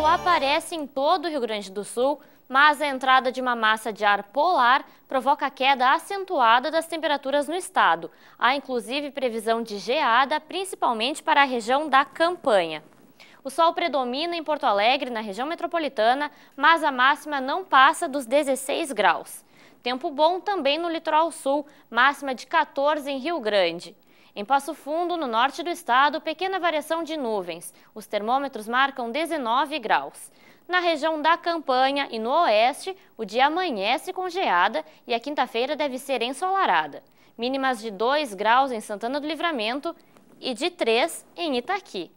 sol aparece em todo o Rio Grande do Sul, mas a entrada de uma massa de ar polar provoca a queda acentuada das temperaturas no estado. Há inclusive previsão de geada, principalmente para a região da campanha. O sol predomina em Porto Alegre, na região metropolitana, mas a máxima não passa dos 16 graus. Tempo bom também no litoral sul, máxima de 14 em Rio Grande. Em Passo Fundo, no norte do estado, pequena variação de nuvens. Os termômetros marcam 19 graus. Na região da Campanha e no oeste, o dia amanhece com geada e a quinta-feira deve ser ensolarada. Mínimas de 2 graus em Santana do Livramento e de 3 em Itaqui.